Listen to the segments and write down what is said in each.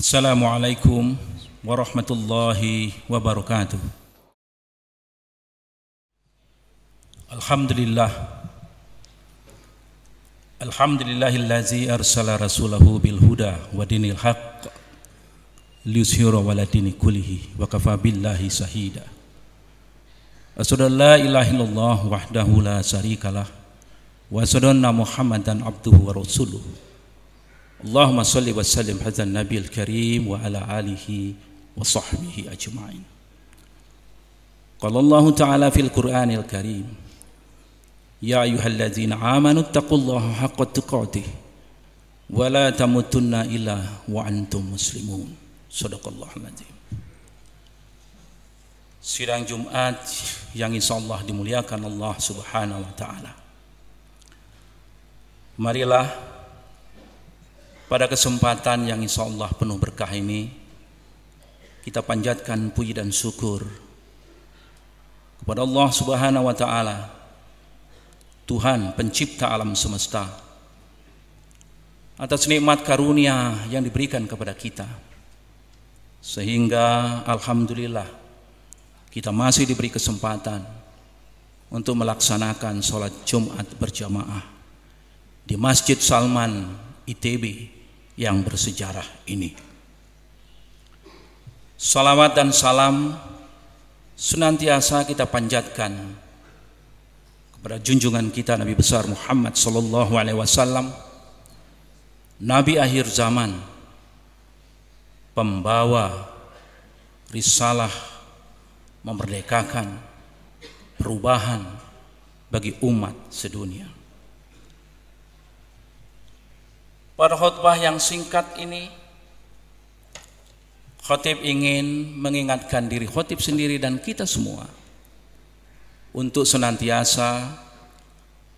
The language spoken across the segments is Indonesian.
Assalamualaikum warahmatullahi wabarakatuh. Alhamdulillah. Alhamdulillahillazi arsala rasulahu bil huda wa dinil haqq liyuzhira wa ladini kullihi wa kafa billahi sahida. Asyhadu an la ilaha illallah wahdahu la syarikalah wa asyhadu anna Muhammadan abduhu wa rasuluh. اللهم صل وسلم على النبي الكريم وعلى آله وصحبه أجمعين قال الله تعالى في القرآن الكريم يا أيها الذين آمنوا اتقوا الله حق تقاته ولا تموتن إلا وأنتم مسلمون صدق الله العظيم Sidang Jumat yang insya Allah dimuliakan Allah subhanahu wa ta'ala Marilah Pada kesempatan yang insya Allah penuh berkah ini, kita panjatkan puji dan syukur kepada Allah Subhanahu wa Ta'ala, Tuhan Pencipta alam semesta, atas nikmat karunia yang diberikan kepada kita, sehingga alhamdulillah kita masih diberi kesempatan untuk melaksanakan sholat Jumat berjamaah di Masjid Salman ITB yang bersejarah ini. Salawat dan salam senantiasa kita panjatkan kepada junjungan kita Nabi besar Muhammad sallallahu alaihi wasallam nabi akhir zaman pembawa risalah memerdekakan perubahan bagi umat sedunia. Pada khutbah yang singkat ini, khotib ingin mengingatkan diri khotib sendiri dan kita semua untuk senantiasa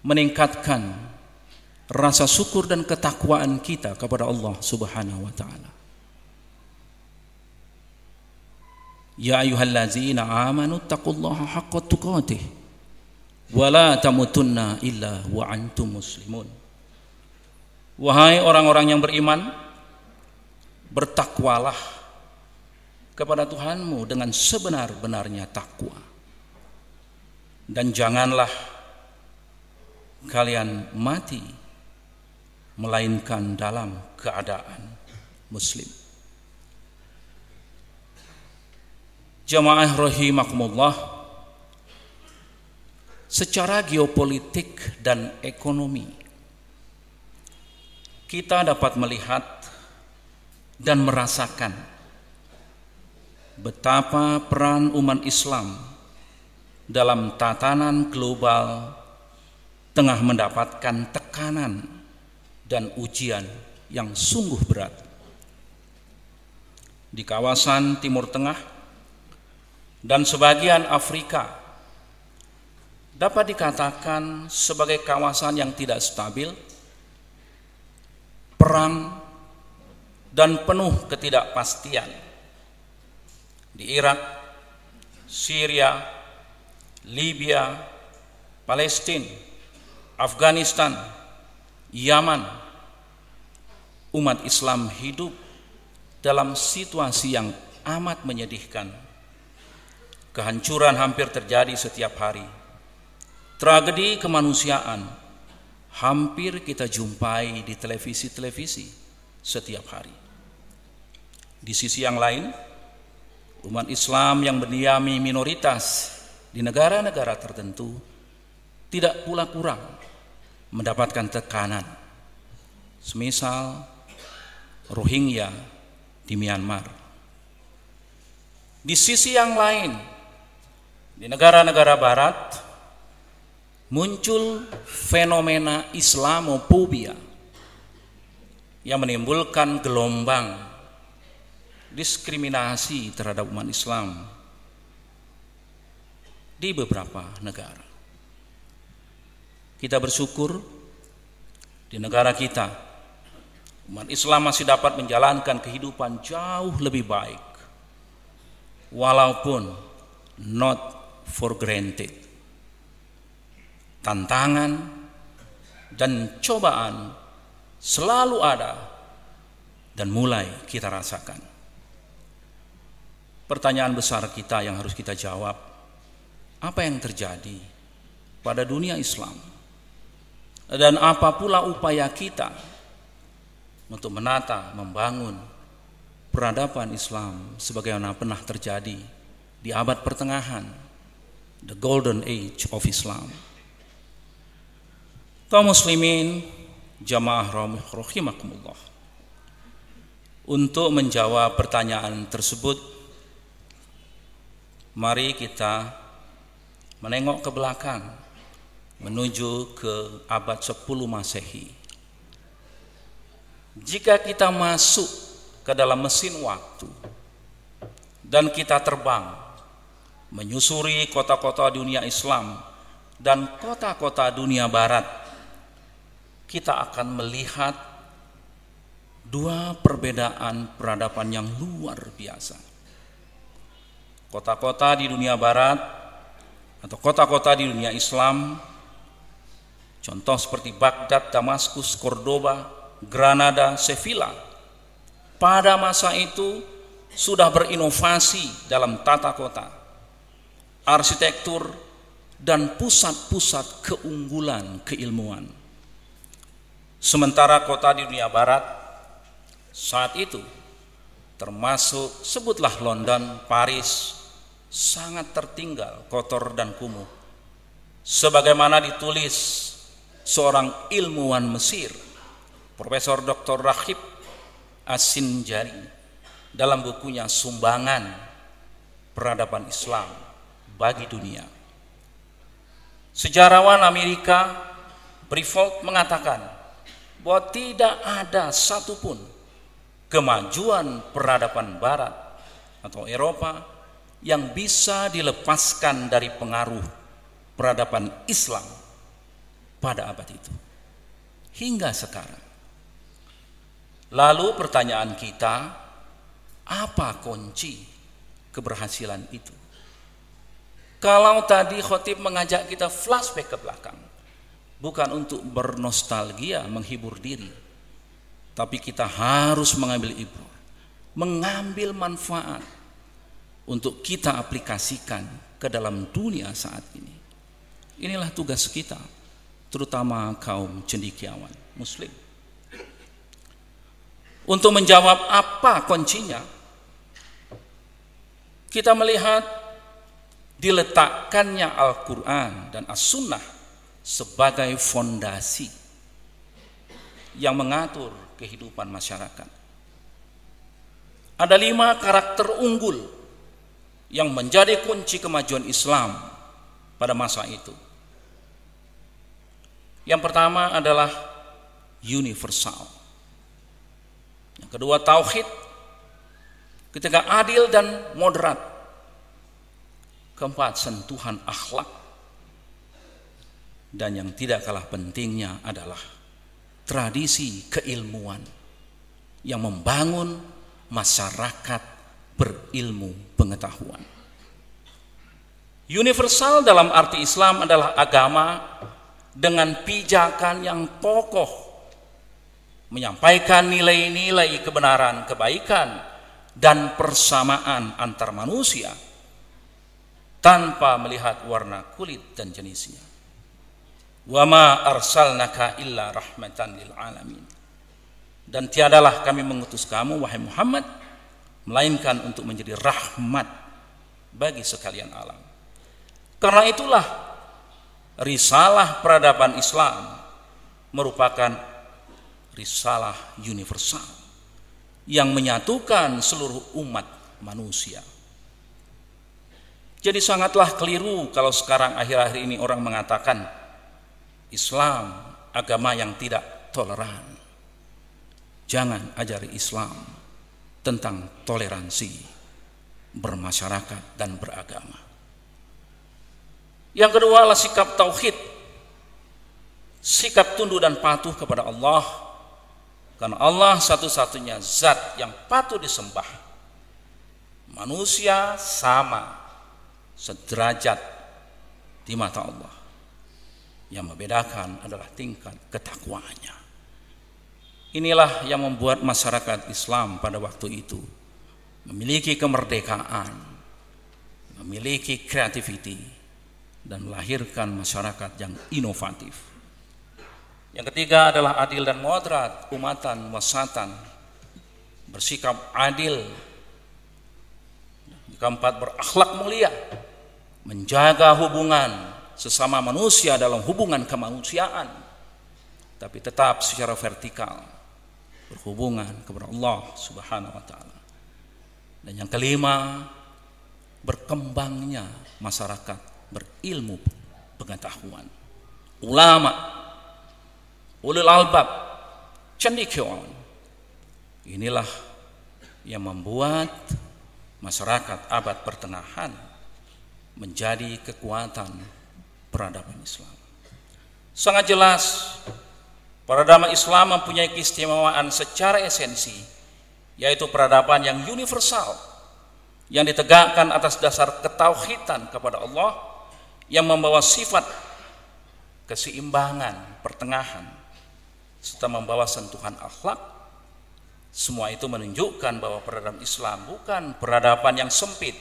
meningkatkan rasa syukur dan ketakwaan kita kepada Allah Subhanahu wa taala. Ya ayyuhallazina amanu taqullaha haqqa tuqatih wa la tamutunna illa wa antum muslimun. Wahai orang-orang yang beriman, bertakwalah kepada Tuhanmu dengan sebenar-benarnya takwa. Dan janganlah kalian mati melainkan dalam keadaan muslim. Jamaah rahimakumullah secara geopolitik dan ekonomi kita dapat melihat dan merasakan betapa peran umat Islam dalam tatanan global tengah mendapatkan tekanan dan ujian yang sungguh berat. Di kawasan Timur Tengah dan sebagian Afrika dapat dikatakan sebagai kawasan yang tidak stabil perang, dan penuh ketidakpastian. Di Irak, Syria, Libya, Palestina, Afghanistan, Yaman, umat Islam hidup dalam situasi yang amat menyedihkan. Kehancuran hampir terjadi setiap hari. Tragedi kemanusiaan hampir kita jumpai di televisi-televisi setiap hari. Di sisi yang lain, umat Islam yang mendiami minoritas di negara-negara tertentu tidak pula kurang mendapatkan tekanan. Semisal Rohingya di Myanmar. Di sisi yang lain, di negara-negara barat, muncul fenomena Islamophobia yang menimbulkan gelombang diskriminasi terhadap umat Islam di beberapa negara. Kita bersyukur di negara kita umat Islam masih dapat menjalankan kehidupan jauh lebih baik walaupun not for granted tantangan, dan cobaan selalu ada dan mulai kita rasakan. Pertanyaan besar kita yang harus kita jawab, apa yang terjadi pada dunia Islam? Dan apa pula upaya kita untuk menata, membangun peradaban Islam sebagaimana pernah terjadi di abad pertengahan, the golden age of Islam. Kaum muslimin jamaah rahimakumullah. Untuk menjawab pertanyaan tersebut, mari kita menengok ke belakang menuju ke abad 10 Masehi. Jika kita masuk ke dalam mesin waktu dan kita terbang menyusuri kota-kota dunia Islam dan kota-kota dunia barat kita akan melihat dua perbedaan peradaban yang luar biasa. Kota-kota di dunia barat atau kota-kota di dunia Islam contoh seperti Baghdad, Damaskus, Cordoba, Granada, Sevilla pada masa itu sudah berinovasi dalam tata kota, arsitektur, dan pusat-pusat keunggulan keilmuan. Sementara kota di dunia barat saat itu termasuk sebutlah London, Paris sangat tertinggal, kotor dan kumuh. Sebagaimana ditulis seorang ilmuwan Mesir, Profesor Dr. Rahib Asinjari dalam bukunya Sumbangan Peradaban Islam bagi dunia. Sejarawan Amerika Brevoort mengatakan bahwa tidak ada satupun kemajuan peradaban barat atau Eropa yang bisa dilepaskan dari pengaruh peradaban Islam pada abad itu hingga sekarang. Lalu pertanyaan kita, apa kunci keberhasilan itu? Kalau tadi khotib mengajak kita flashback ke belakang, bukan untuk bernostalgia menghibur diri tapi kita harus mengambil ibu, mengambil manfaat untuk kita aplikasikan ke dalam dunia saat ini inilah tugas kita terutama kaum cendikiawan muslim untuk menjawab apa kuncinya kita melihat diletakkannya Al-Quran dan As-Sunnah sebagai fondasi yang mengatur kehidupan masyarakat. Ada lima karakter unggul yang menjadi kunci kemajuan Islam pada masa itu. Yang pertama adalah universal. Yang kedua tauhid. Ketiga adil dan moderat. Keempat sentuhan akhlak dan yang tidak kalah pentingnya adalah tradisi keilmuan yang membangun masyarakat berilmu pengetahuan. Universal dalam arti Islam adalah agama dengan pijakan yang kokoh menyampaikan nilai-nilai kebenaran, kebaikan dan persamaan antar manusia tanpa melihat warna kulit dan jenisnya. Wa ma arsalnaka illa rahmatan lil alamin. Dan tiadalah kami mengutus kamu wahai Muhammad melainkan untuk menjadi rahmat bagi sekalian alam. Karena itulah risalah peradaban Islam merupakan risalah universal yang menyatukan seluruh umat manusia. Jadi sangatlah keliru kalau sekarang akhir-akhir ini orang mengatakan Islam agama yang tidak toleran. Jangan ajari Islam tentang toleransi bermasyarakat dan beragama. Yang kedua adalah sikap tauhid. Sikap tunduk dan patuh kepada Allah. Karena Allah satu-satunya zat yang patuh disembah. Manusia sama sederajat di mata Allah. Yang membedakan adalah tingkat ketakwaannya. Inilah yang membuat masyarakat Islam pada waktu itu memiliki kemerdekaan, memiliki kreativiti, dan melahirkan masyarakat yang inovatif. Yang ketiga adalah adil dan moderat, umatan wasatan, bersikap adil. Yang keempat berakhlak mulia, menjaga hubungan sesama manusia dalam hubungan kemanusiaan tapi tetap secara vertikal berhubungan kepada Allah Subhanahu wa taala. Dan yang kelima berkembangnya masyarakat berilmu pengetahuan. Ulama ulil albab cendekiawan. Inilah yang membuat masyarakat abad pertengahan menjadi kekuatan peradaban Islam. Sangat jelas, peradaban Islam mempunyai keistimewaan secara esensi, yaitu peradaban yang universal, yang ditegakkan atas dasar ketauhitan kepada Allah, yang membawa sifat keseimbangan, pertengahan, serta membawa sentuhan akhlak. Semua itu menunjukkan bahwa peradaban Islam bukan peradaban yang sempit,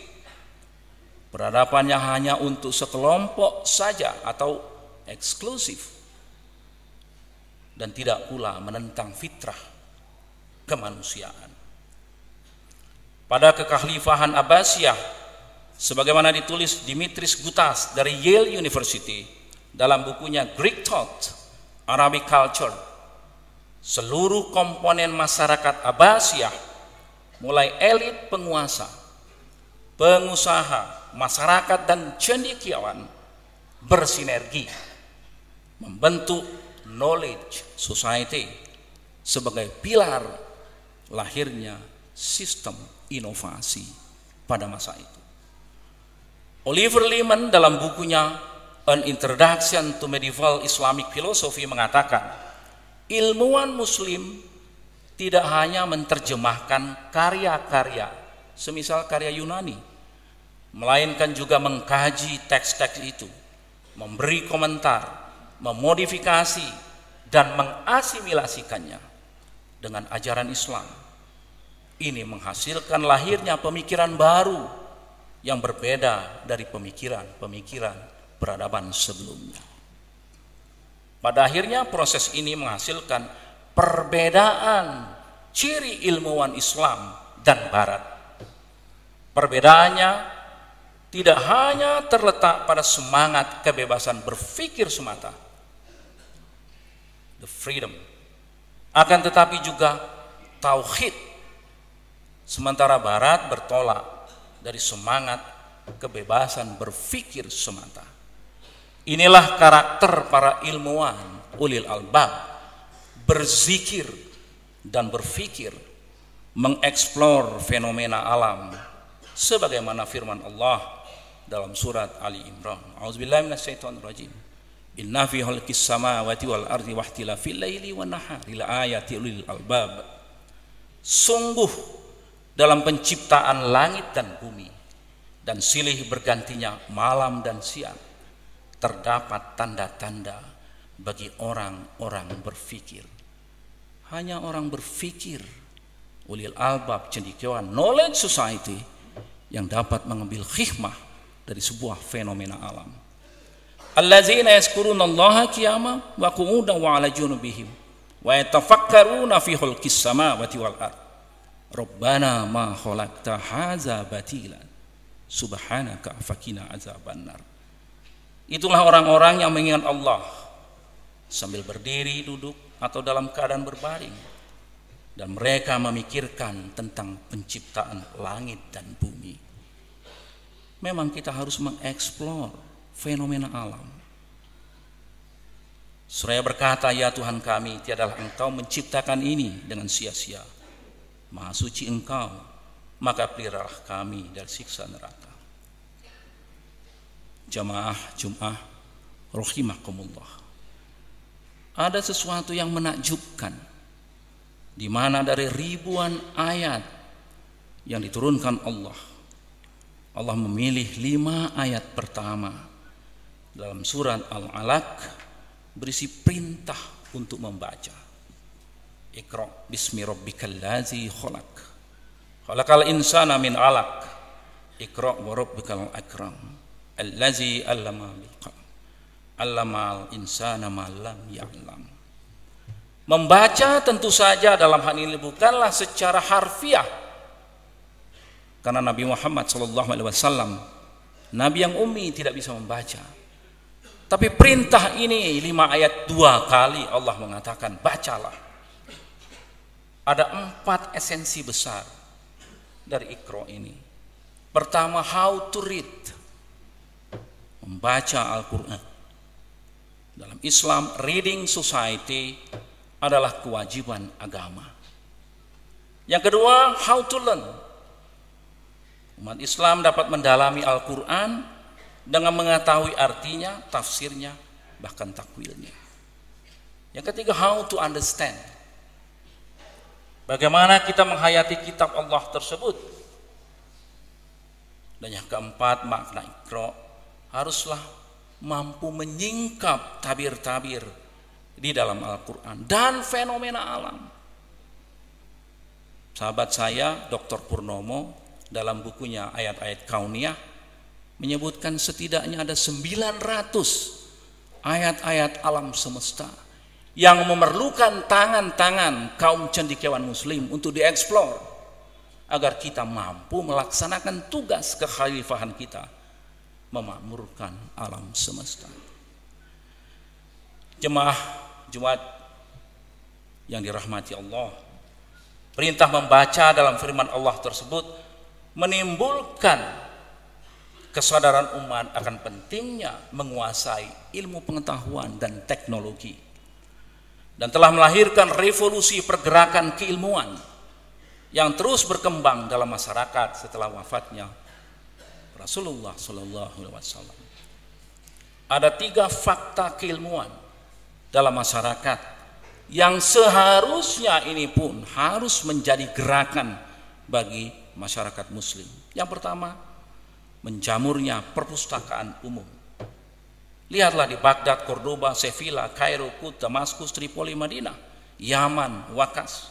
Peradabannya hanya untuk sekelompok saja atau eksklusif dan tidak pula menentang fitrah kemanusiaan. Pada kekhalifahan Abbasiyah sebagaimana ditulis Dimitris Gutas dari Yale University dalam bukunya Greek Thought Arabic Culture seluruh komponen masyarakat Abbasiyah mulai elit penguasa, pengusaha, masyarakat dan cendekiawan bersinergi membentuk knowledge society sebagai pilar lahirnya sistem inovasi pada masa itu. Oliver Lehman dalam bukunya An Introduction to Medieval Islamic Philosophy mengatakan, ilmuwan muslim tidak hanya menerjemahkan karya-karya, semisal karya Yunani, melainkan juga mengkaji teks-teks itu, memberi komentar, memodifikasi, dan mengasimilasikannya dengan ajaran Islam. Ini menghasilkan lahirnya pemikiran baru yang berbeda dari pemikiran-pemikiran peradaban sebelumnya. Pada akhirnya proses ini menghasilkan perbedaan ciri ilmuwan Islam dan Barat. Perbedaannya tidak hanya terletak pada semangat kebebasan berpikir semata, the freedom, akan tetapi juga tauhid. Sementara Barat bertolak dari semangat kebebasan berpikir semata. Inilah karakter para ilmuwan ulil albab berzikir dan berpikir mengeksplor fenomena alam sebagaimana firman Allah dalam surat Ali Imran. Auzubillahi minasyaitonirrajim. Inna fi khalqis samawati wal ardi wahtilafil laili wan nahari laayati lil albab. Sungguh dalam penciptaan langit dan bumi dan silih bergantinya malam dan siang terdapat tanda-tanda bagi orang-orang berfikir. Hanya orang berfikir ulil albab cendekiawan knowledge society yang dapat mengambil hikmah dari sebuah fenomena alam. Allazina yaskuruna Allah qiyama wa qu'udan wa ala junubihim wa yatafakkaruna fi khalqis samawati wal ard. Rabbana ma khalaqta hadza batilan. Subhanaka fakina azabannar. Itulah orang-orang yang mengingat Allah sambil berdiri, duduk atau dalam keadaan berbaring dan mereka memikirkan tentang penciptaan langit dan bumi memang kita harus mengeksplor fenomena alam. Suraya berkata, ya Tuhan kami, tiadalah engkau menciptakan ini dengan sia-sia. Maha suci engkau, maka peliralah kami dari siksa neraka. Jamaah Jum'ah, rahimakumullah. Ada sesuatu yang menakjubkan, di mana dari ribuan ayat yang diturunkan Allah, Allah memilih lima ayat pertama dalam surat Al-Alaq berisi perintah untuk membaca. Iqra bismi rabbikal ladzi khalaq. Khalaqal insana min 'alaq. Iqra wa rabbikal akram. Allazi 'allama bil qalam. 'Allama al insana ma lam ya'lam. Membaca tentu saja dalam hal ini bukanlah secara harfiah karena Nabi Muhammad Alaihi Wasallam, Nabi yang umi tidak bisa membaca. Tapi perintah ini lima ayat dua kali Allah mengatakan bacalah. Ada empat esensi besar dari ikro ini. Pertama how to read membaca Al-Quran. Dalam Islam reading society adalah kewajiban agama. Yang kedua how to learn Umat Islam dapat mendalami Al-Quran dengan mengetahui artinya, tafsirnya, bahkan takwilnya. Yang ketiga, how to understand. Bagaimana kita menghayati kitab Allah tersebut? Dan yang keempat, makna ikro haruslah mampu menyingkap tabir-tabir di dalam Al-Quran dan fenomena alam. Sahabat saya, Dr. Purnomo, dalam bukunya ayat-ayat kauniyah menyebutkan setidaknya ada 900 ayat-ayat alam semesta yang memerlukan tangan-tangan kaum cendekiawan muslim untuk dieksplor agar kita mampu melaksanakan tugas kekhalifahan kita memakmurkan alam semesta. Jemaah Jumat yang dirahmati Allah, perintah membaca dalam firman Allah tersebut menimbulkan kesadaran umat akan pentingnya menguasai ilmu pengetahuan dan teknologi dan telah melahirkan revolusi pergerakan keilmuan yang terus berkembang dalam masyarakat setelah wafatnya Rasulullah Shallallahu Alaihi Wasallam. Ada tiga fakta keilmuan dalam masyarakat yang seharusnya ini pun harus menjadi gerakan bagi masyarakat muslim. Yang pertama, menjamurnya perpustakaan umum. Lihatlah di Baghdad, Cordoba, Sevilla, Kairo, Kut, Damaskus, Tripoli, Madinah, Yaman, Wakas.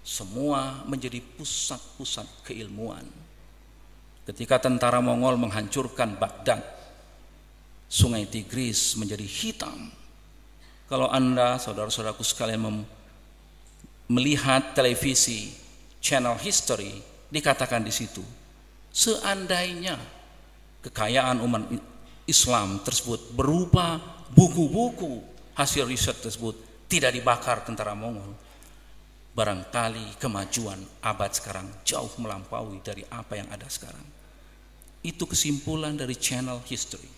Semua menjadi pusat-pusat keilmuan. Ketika tentara Mongol menghancurkan Baghdad, sungai Tigris menjadi hitam. Kalau Anda, saudara-saudaraku sekalian, melihat televisi channel history dikatakan di situ. Seandainya kekayaan umat Islam tersebut berupa buku-buku hasil riset tersebut tidak dibakar tentara Mongol, barangkali kemajuan abad sekarang jauh melampaui dari apa yang ada sekarang. Itu kesimpulan dari channel history.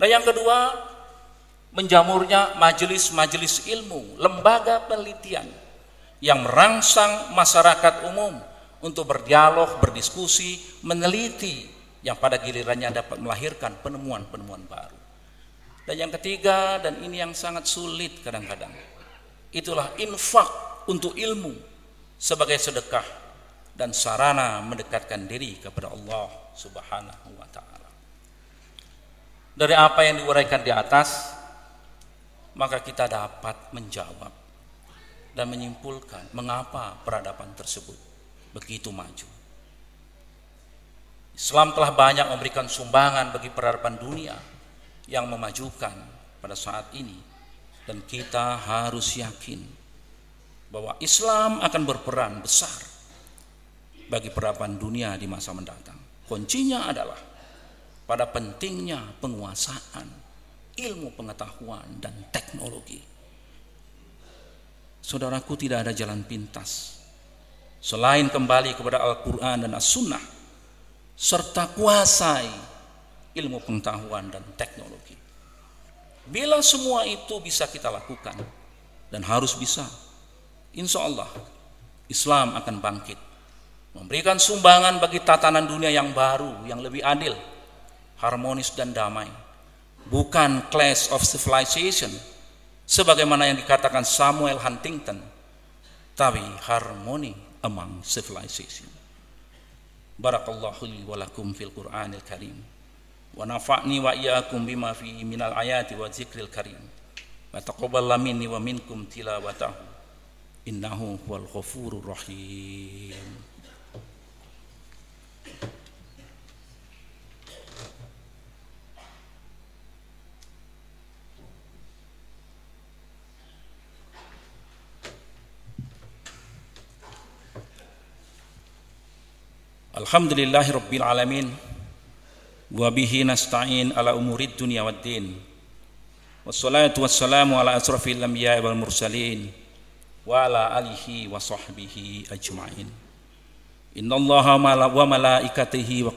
Nah, yang kedua, menjamurnya majelis-majelis ilmu, lembaga penelitian yang merangsang masyarakat umum untuk berdialog, berdiskusi, meneliti yang pada gilirannya dapat melahirkan penemuan-penemuan baru. Dan yang ketiga, dan ini yang sangat sulit kadang-kadang, itulah infak untuk ilmu sebagai sedekah dan sarana mendekatkan diri kepada Allah Subhanahu wa taala. Dari apa yang diuraikan di atas, maka kita dapat menjawab dan menyimpulkan mengapa peradaban tersebut begitu maju. Islam telah banyak memberikan sumbangan bagi peradaban dunia yang memajukan pada saat ini dan kita harus yakin bahwa Islam akan berperan besar bagi peradaban dunia di masa mendatang. Kuncinya adalah pada pentingnya penguasaan ilmu pengetahuan dan teknologi Saudaraku tidak ada jalan pintas selain kembali kepada Al-Qur'an dan As-Sunnah serta kuasai ilmu pengetahuan dan teknologi. Bila semua itu bisa kita lakukan dan harus bisa, insya Allah Islam akan bangkit, memberikan sumbangan bagi tatanan dunia yang baru, yang lebih adil, harmonis dan damai, bukan class of civilization, sebagaimana yang dikatakan Samuel Huntington tapi harmoni among civilization barakallahu li wa lakum fil qur'anil karim wa nafa'ni wa iyyakum bima fi minal ayati wa zikril karim wa taqabbal minni wa minkum tilawatahu innahu huwal ghafurur rahim الحمد لله رب العالمين وبه نستعين على أمور الدنيا والدين والصلاة والسلام على أشرف الأنبياء والمرسلين وعلى آله وصحبه أجمعين إن الله وملائكته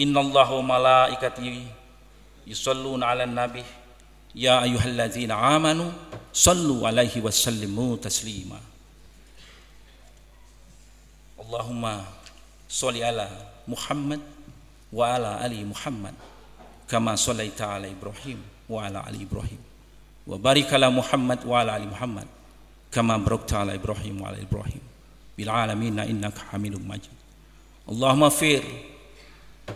إن الله وملائكته يصلون على النبي يا أيها الذين آمنوا صلوا عليه وسلموا تسليما اللهم صل على محمد وعلى آل محمد كما صليت على إبراهيم وعلى آل إبراهيم وبارك على محمد وعلى آل محمد كما باركت على إبراهيم وعلى آل إبراهيم بالعالمين إنك حميد مجيد اللهم اغفر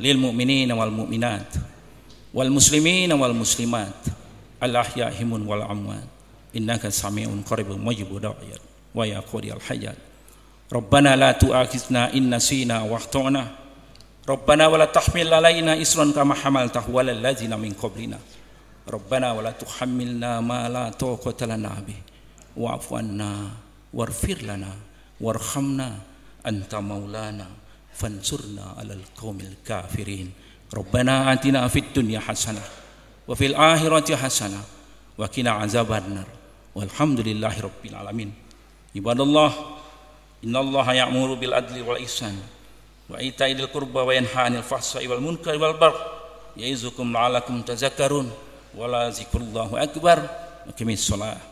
للمؤمنين والمؤمنات والمسلمين والمسلمات الأحياء هم والأموات إنك سميع قريب مجيب داعيا ويا قاضي الحاجات ربنا لا تؤاخذنا إن نسينا واخطأنا ربنا ولا تحمل علينا إسرا كما حملته على الذين من قبلنا ربنا ولا تحملنا ما لا طاقة لنا به واعف عنا واغفر لنا وارحمنا أنت مولانا فانصرنا على القوم الكافرين ربنا آتنا في الدنيا حسنة وفي الآخرة حسنة وقنا عذاب النار والحمد لله رب العالمين عباد الله إن الله يأمر بالعدل والإحسان وإيتاء ذي القربى وينهى عن الفحشاء والمنكر والبغي يعظكم لعلكم تذكرون ولا ذكر الله أكبر وكم الصلاة